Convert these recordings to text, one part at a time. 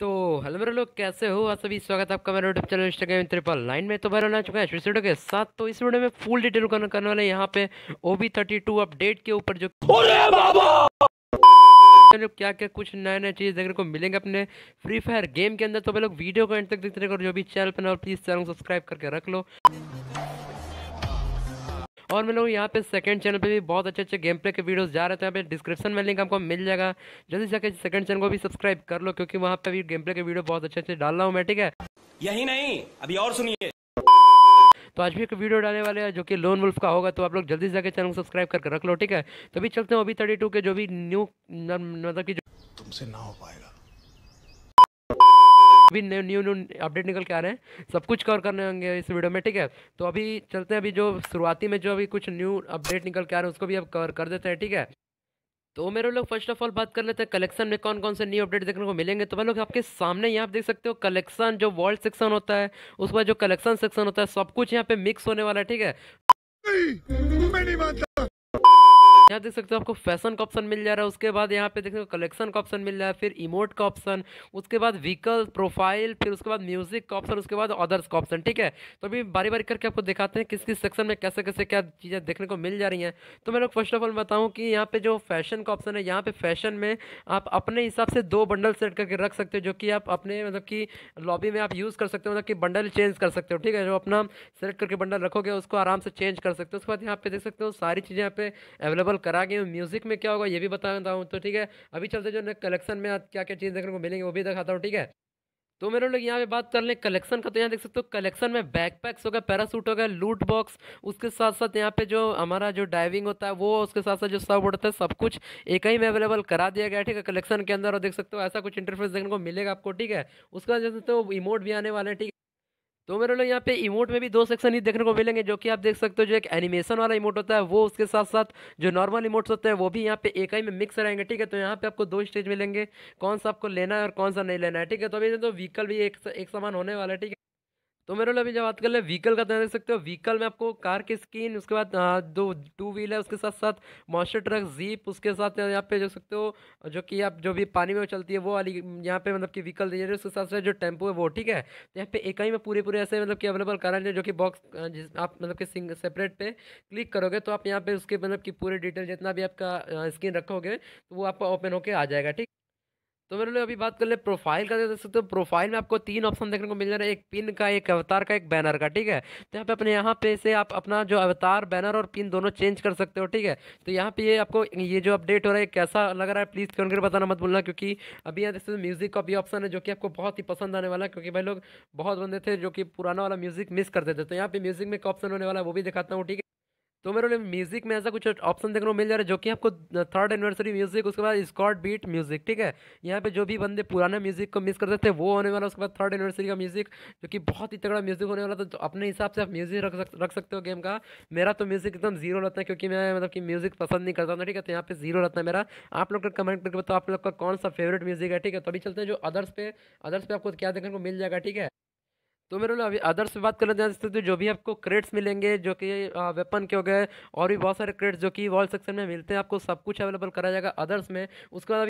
तो हेलो मेरे लोग कैसे हो आप सभी स्वागत है आपका मेरे YouTube channel Instagram triple line में तो भर आ चुका है वीडियो के साथ तो इस वीडियो में फुल डिटेल करने वाले यहाँ पे O B thirty two update के ऊपर जो जो क्या क्या कुछ नए नए चीज़ देखने को मिलेंगे अपने फ्री फायर गेम के अंदर तो भाई लोग वीडियो को एंड तक देखते रहे जो भी चैनल पर प्लीज़ चैनल सब्सक्राइब करके रख लो और मैं लोग यहाँ पे सेकंड चैनल पे भी बहुत अच्छे अच्छे गेम प्ले के वीडियोस जा रहे हैं तो यहाँ पे डिस्क्रिप्शन में लिंक आपको मिल जाएगा जल्दी से जाकर सेकंड चैनल को भी सब्सक्राइब कर लो क्योंकि वहाँ पे भी गेम प्ले के वीडियो बहुत अच्छे अच्छे डाल रहा हूँ मैं ठीक है यही नहीं अभी और सुनिए तो आज भी एक वीडियो डालने वाले हैं जो कि लोन वुल्फ का होगा तो आप लोग जल्दी से जाकर चैनल को सब्सक्राइब करके रख लो ठीक है तो अभी चलते हैं अभी थर्टी के जो भी न्यू मतलब की तुमसे ना हो पाएगा भी न्यू न्यू न्यू अपडेट निकल के आ रहे हैं सब कुछ कवर करने होंगे इस वीडियो में ठीक है तो अभी चलते हैं अभी जो शुरुआती में जो अभी कुछ न्यू अपडेट निकल के आ रहे हैं उसको भी अब कवर कर देते हैं ठीक है तो मेरे लोग फर्स्ट ऑफ ऑल बात कर लेते हैं कलेक्शन में कौन कौन से न्यू अपडेट देखने को मिलेंगे तो मैं लोग आपके सामने यहाँ आप देख सकते हो कलेक्शन जो वर्ल्ड सेक्शन होता है उसके बाद जो कलेक्शन सेक्शन होता है सब कुछ यहाँ पे मिक्स होने वाला है ठीक है यहाँ देख सकते हो आपको फैशन का ऑप्शन मिल जा रहा है उसके बाद यहाँ पे देख सकते हो कलेक्शन का ऑप्शन मिल रहा है फिर इमोट का ऑप्शन उसके बाद व्हीकल प्रोफाइल फिर उसके बाद म्यूजिक का ऑप्शन उसके बाद अदर्स का ऑप्शन ठीक है तो अभी बारी बारी करके आपको दिखाते हैं किस किस सेक्शन में कैसे कैसे क्या चीज़ें देखने को मिल जा रही हैं तो मैं लोग फर्स्ट ऑफ ऑल बताऊँ कि यहाँ पे जो फैशन का ऑप्शन है यहाँ पे फैशन में आप अपने हिसाब से दो बंडल सेट करके रख सकते हो जो कि आप अपने मतलब कि लॉबी में आप यूज़ कर सकते हो मतलब कि बंडल चेंज कर सकते हो ठीक है जो अपना सेलेक्ट करके बंडल रखोगे उसको आराम से चेंज कर सकते हो उसके बाद यहाँ पे देख सकते हो सारी चीज़ें यहाँ पे अवेलेबल करा गए म्यूज़िक में क्या होगा ये भी बताता हूँ तो ठीक है अभी चलते जो कलेक्शन में क्या क्या चीज़ देखने को मिलेंगे वो भी दिखाता हूँ ठीक है तो मेरे लोग यहाँ पे बात कर लें कलेक्शन का तो यहाँ देख सकते हो कलेक्शन में बैकपैक्स हो गया पैरासूट हो गया लूट बॉक्स उसके साथ साथ यहाँ पे जो हमारा जो डाइविंग होता है वो उसके साथ साथ जो सब उड़ता है सब कुछ एक ही में अवेलेबल करा दिया गया ठीक है कलेक्शन के अंदर और देख सकते हो ऐसा कुछ इंटरफेस देखने को मिलेगा आपको ठीक है उसके बाद देख सकते हो इमोट भी आने वाले हैं ठीक है तो मेरे लोग यहाँ पे इमोट में भी दो सेक्शन ही देखने को मिलेंगे जो कि आप देख सकते हो जो एक एनिमेशन वाला इमोट होता है वो उसके साथ साथ जो नॉर्मल इमोट्स होते हैं वो भी यहाँ पे एक ही में मिक्स रहेंगे ठीक है तो यहाँ पे आपको दो स्टेज मिलेंगे कौन सा आपको लेना है और कौन सा नहीं लेना है ठीक है तो अभी तो व्हीकल भी एक, एक समान होने वाला है ठीक है तो मेरे अभी जब बात कर ले व्हीकल का तो देख सकते हो व्हीकल में आपको कार की स्किन उसके बाद दो टू व्हील है उसके साथ साथ मॉस्टर ट्रक जीप उसके साथ यहाँ पे देख सकते हो जो कि आप जो भी पानी में चलती है वो वाली यहाँ पे मतलब कि व्हीकल दे रहे उसके साथ साथ जो टेम्पो है वो ठीक है तो यहाँ पे एक ही में पूरे पूरे ऐसे मतलब कि अवेलेबल करा जो कि बॉक्स आप मतलब कि सिंग सेपरेट पे क्लिक करोगे तो आप यहाँ पे उसके मतलब कि पूरे डिटेल जितना भी आपका स्क्रीन रखोगे तो वो आपका ओपन होकर आ जाएगा ठीक तो मेरे लिए अभी बात कर ले प्रोफाइल का देख सकते हो प्रोफाइल में आपको तीन ऑप्शन देखने को मिल जा रहा है एक पिन का एक अवतार का एक बैनर का ठीक है तो यहाँ पे अपने यहाँ पे से आप अपना जो अवतार बैनर और पिन दोनों चेंज कर सकते हो ठीक है तो यहाँ पे ये आपको ये जो अपडेट हो रहा है कैसा लग रहा है प्लीज़ कमेंट करके बताना मत बोलना क्योंकि अभी यहाँ देख सकते म्यूज़िक का भी ऑप्शन है जो कि आपको बहुत ही पसंद आने वाला है क्योंकि भाई लोग बहुत बंदे थे जो कि पुराना वाला म्यूज़िक मिस करते थे तो यहाँ पे म्यूज़िक में एक ऑप्शन होने वाला है वो भी दिखाता हूँ ठीक है तो मेरे लिए म्यूजिक में ऐसा कुछ ऑप्शन देखने को मिल जा रहा है जो कि आपको थर्ड एनिवर्सरी म्यूजिक उसके बाद स्कॉट बीट म्यूजिक ठीक है यहाँ पे जो भी बंदे पुराने म्यूजिक को मिस कर सकते हैं वो होने वाला उसके बाद थर्ड एनिवर्सरी का म्यूजिक जो कि बहुत ही तगड़ा म्यूजिक होने वाला था तो अपने हिसाब से आप म्यूजिक रख रख सकते हो गेम का मेरा तो म्यूजिक एकदम जीरो रहता है क्योंकि मैं मतलब कि म्यूजिक पसंद नहीं करता ठीक है तो यहाँ पे जीरो रहता है मेरा आप लोग का कमेंट करके बताओ आप लोग का कौन सा फेवरेट म्यूजिक है ठीक है तो अभी चलते हैं जो अदर्स पे अदर्स पे आपको क्या देखने को मिल जाएगा ठीक है तो मेरे लोग अभी अदर्स बात करना चाहते हैं तो जो भी आपको क्रेड्स मिलेंगे जो कि वेपन के हो गए और भी बहुत सारे क्रेड्स जो कि वॉल सेक्शन में मिलते हैं आपको सब कुछ अवेलेबल कराया जाएगा अदर्स में उसके बाद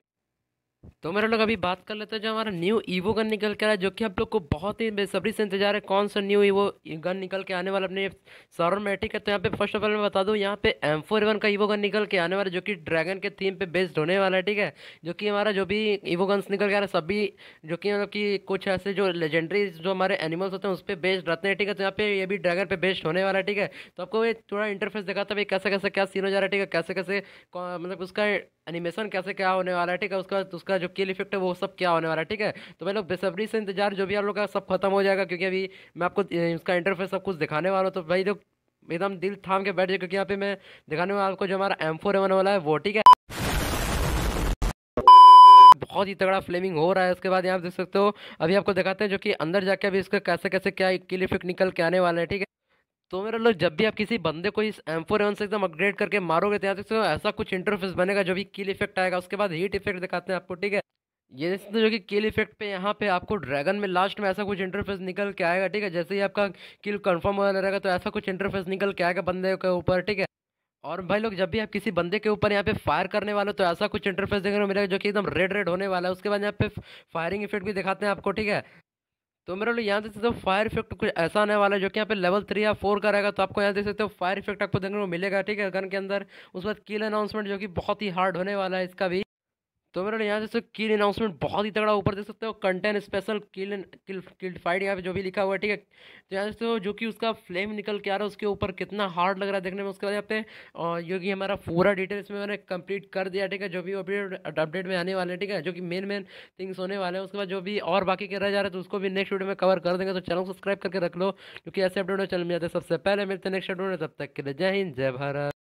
तो मेरे लोग अभी बात कर लेते हैं जो हमारा न्यू ईवो गन निकल के आया जो कि आप लोग को बहुत ही बेसब्री से इंतजार है कौन सा न्यू ईवो गन निकल के आने वाला अपने ठीक है तो यहाँ पे फर्स्ट ऑफ ऑल मैं बता दूँ यहाँ पे एम फोर वन का ईवो गन निकल के आने वाला जो कि ड्रैगन के थीम पे बेस्ड होने वाला है ठीक है जो कि हमारा जो भी ईवो गन्स निकल के आ रहा है सभी जो कि मतलब कि कुछ ऐसे जो लेजेंडरी जो हमारे एनिमल्स होते हैं उस पर बेस्ड रहते हैं ठीक है तो यहाँ पे ये भी ड्रैगन पे बेस्ड होने वाला है ठीक है तो आपको ये थोड़ा इंटरफेस दिखाता है कैसे कैसे क्या सीन हो जा रहा है ठीक है कैसे कैसे मतलब उसका एनिमेशन कैसे क्या होने वाला है ठीक है उसका उसका जो किल इफेक्ट है वो सब क्या होने वाला है ठीक है तो मैं लोग बेसब्री से इंतजार जो भी आप लोग का सब खत्म हो जाएगा क्योंकि अभी मैं आपको इसका इंटरफेस सब कुछ दिखाने वाला हूँ तो भाई लोग एकदम दिल थाम के बैठ जाए क्योंकि यहाँ पे मैं दिखाने वाला आपको जो हमारा एम फोर एवन वाला है वो ठीक है बहुत ही तगड़ा फ्लेमिंग हो रहा है उसके बाद यहाँ देख सकते हो अभी आपको दिखाते हैं जो कि अंदर जाके अभी इसका कैसे कैसे क्या किल इफेक्ट निकल के आने वाला है ठीक है तो मेरे लोग जब भी आप किसी बंदे को इस एम फोर एवन से एकदम अपग्रेड करके मारोगे तो यहाँ तक तो ऐसा कुछ इंटरफेस बनेगा जो भी किल इफेक्ट आएगा उसके बाद हीट इफेक्ट दिखाते हैं आपको ठीक है ये तो जो कि किल इफेक्ट पे यहाँ पे आपको ड्रैगन में लास्ट में ऐसा कुछ इंटरफेस निकल के आएगा ठीक है जैसे ही आपका किल कन्फर्म होने रहेगा तो ऐसा कुछ इंटरफेस निकल के आएगा बंदे के ऊपर ठीक है और भाई लोग जब भी आप किसी बंदे के ऊपर यहाँ पे फायर करने वाले तो ऐसा कुछ इंटरफेस देखने को मिलेगा जो कि एकदम रेड रेड होने वाला है उसके बाद यहाँ पे फायरिंग इफेक्ट भी दिखाते हैं आपको ठीक है तो मेरे लोग यहाँ देख सकते हो फायर इफेक्ट कुछ ऐसा आने वाला है जो कि यहाँ पे लेवल थ्री या फोर का रहेगा तो आपको यहाँ देख सकते हो फायर इफेक्ट आपको देखने को मिलेगा ठीक है गन के अंदर उसके बाद किल अनाउंसमेंट जो कि बहुत ही हार्ड होने वाला है इसका भी तो मेरे यहाँ जैसे किल अनाउंसमेंट बहुत ही तगड़ा ऊपर देख सकते हो content special kill kill killed fight यहाँ पे जो भी लिखा हुआ है ठीक है तो यहाँ देखते हो तो जो कि उसका फ्लेम निकल के आ रहा है उसके ऊपर कितना हार्ड लग रहा है देखने में उसके बाद यहाँ पे और जो कि हमारा पूरा डिटेल इसमें मैंने कंप्लीट कर दिया ठीक है जो भी अपडेट अपडेट में आने वाले हैं ठीक है जो कि मेन मेन थिंग्स होने वाले हैं उसके बाद जो भी और बाकी के रह जा रहे तो उसको भी नेक्स्ट वीडियो में कवर कर देंगे तो चैनल सब्सक्राइब करके रख लो क्योंकि ऐसे अपडेट चल मिल जाते सबसे पहले मिलते नेक्स्ट अपडेट में तब तक के लिए जय हिंद जय भारत